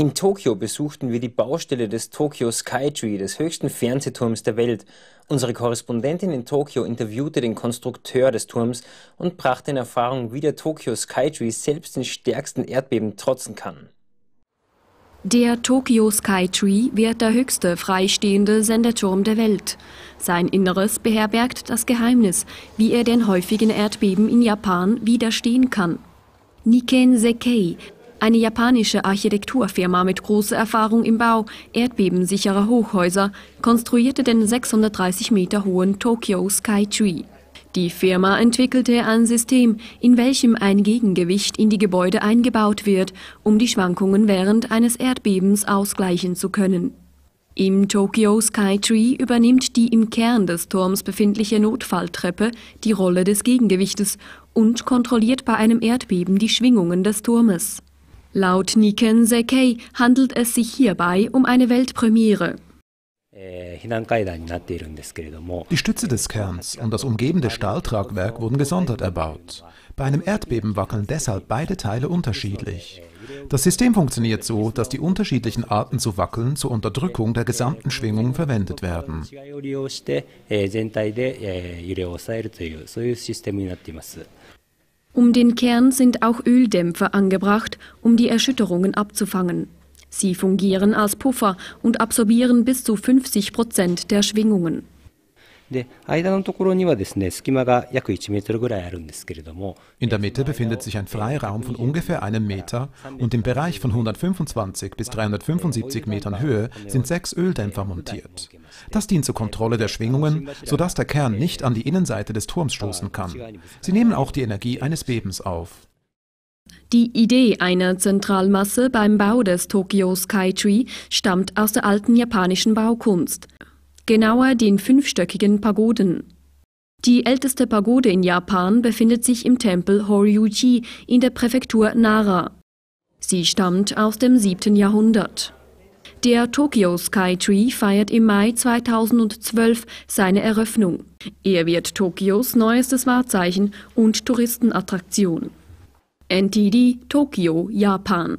In Tokio besuchten wir die Baustelle des Tokyo Skytree, des höchsten Fernsehturms der Welt. Unsere Korrespondentin in Tokio interviewte den Konstrukteur des Turms und brachte in Erfahrung, wie der Tokyo Skytree selbst den stärksten Erdbeben trotzen kann. Der Tokyo Skytree wird der höchste freistehende Senderturm der Welt. Sein Inneres beherbergt das Geheimnis, wie er den häufigen Erdbeben in Japan widerstehen kann. Nikken Sekei, eine japanische Architekturfirma mit großer Erfahrung im Bau erdbebensicherer Hochhäuser konstruierte den 630 Meter hohen Tokyo Sky Tree. Die Firma entwickelte ein System, in welchem ein Gegengewicht in die Gebäude eingebaut wird, um die Schwankungen während eines Erdbebens ausgleichen zu können. Im Tokyo Sky Tree übernimmt die im Kern des Turms befindliche Notfalltreppe die Rolle des Gegengewichtes und kontrolliert bei einem Erdbeben die Schwingungen des Turmes. Laut Niken Sekei handelt es sich hierbei um eine Weltpremiere. Äh, die Stütze des Kerns und das umgebende Stahltragwerk wurden gesondert erbaut. Bei einem Erdbeben wackeln deshalb beide Teile unterschiedlich. Das System funktioniert so, dass die unterschiedlichen Arten zu wackeln zur Unterdrückung der gesamten Schwingung verwendet werden. Äh, um den Kern sind auch Öldämpfer angebracht, um die Erschütterungen abzufangen. Sie fungieren als Puffer und absorbieren bis zu 50 Prozent der Schwingungen. In der Mitte befindet sich ein Freiraum von ungefähr einem Meter und im Bereich von 125 bis 375 Metern Höhe sind sechs Öldämpfer montiert. Das dient zur Kontrolle der Schwingungen, sodass der Kern nicht an die Innenseite des Turms stoßen kann. Sie nehmen auch die Energie eines Bebens auf. Die Idee einer Zentralmasse beim Bau des Tokyo Sky Tree stammt aus der alten japanischen Baukunst, genauer den fünfstöckigen Pagoden. Die älteste Pagode in Japan befindet sich im Tempel Horyuji in der Präfektur Nara. Sie stammt aus dem 7. Jahrhundert. Der Tokyo Sky Tree feiert im Mai 2012 seine Eröffnung. Er wird Tokios neuestes Wahrzeichen und Touristenattraktion. NTD Tokyo, Japan.